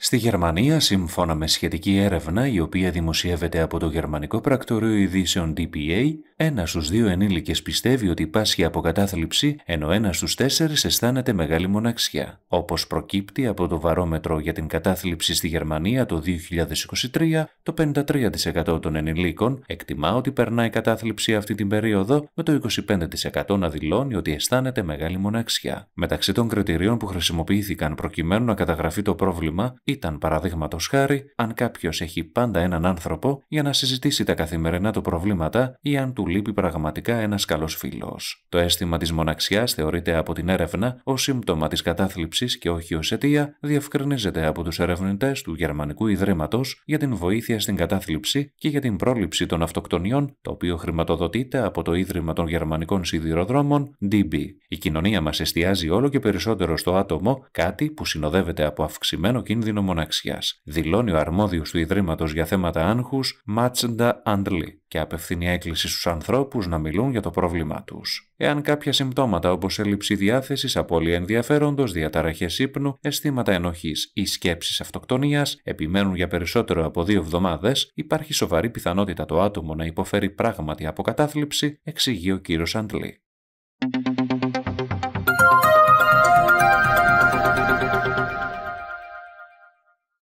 Στη Γερμανία, σύμφωνα με σχετική έρευνα η οποία δημοσιεύεται από το Γερμανικό Πρακτορείο Ειδήσεων DPA, ένας στους δύο ενήλικες πιστεύει ότι πάσχει από κατάθλιψη, ενώ ένας στους τέσσερις αισθάνεται μεγάλη μοναξιά. Όπως προκύπτει από το βαρόμετρο για την κατάθλιψη στη Γερμανία το 2023, το 53% των ενηλίκων εκτιμά ότι περνάει κατάθλιψη αυτή την περίοδο, με το 25% να δηλώνει ότι αισθάνεται μεγάλη μοναξιά. Μεταξύ των κριτηρίων που χρησιμοποιήθηκαν προκειμένου να καταγραφεί το πρόβλημα ήταν παραδείγματος χάρη αν κάποιος έχει πάντα έναν άνθρωπο για να συζητήσει τα καθημερινά του προβλήματα ή αν του λείπει πραγματικά ένας καλός φίλος. Το αίσθημα της μοναξιάς θεωρείται από την έρευνα ως σύμπτωμα της κατάθλιψης και όχι ως αιτία, διευκρινίζεται από τους ερευνητές του Γερμανικού ιδρύματος για την βοήθεια στην κατάθλιψη και για την πρόληψη των αυτοκτονιών, το οποίο χρηματοδοτείται από το Ίδρυμα των Γερμανικών Σιδηροδρόμων, DB. Η κοινωνία μας εστιάζει όλο και περισσότερο στο άτομο, κάτι που συνοδεύεται από αυξημένο κίνδυνο μοναξιάς. δηλώνει ο αρμόδιος του ιδρύματος για θέματα άγχους, Μάτσεντα Αντλή και απευθύνει έκκληση στους ανθρώπους να μιλούν για το πρόβλημά τους. Εάν κάποια συμπτώματα όπως έλλειψη διάθεσης, απώλεια ενδιαφέροντος, διαταραχές ύπνου, αισθήματα ενοχής ή σκέψεις αυτοκτονίας επιμένουν για περισσότερο από δύο εβδομάδες, υπάρχει σοβαρή πιθανότητα το άτομο να υποφέρει πράγματι από κατάθλιψη, εξηγεί ο κύριος Αντλή.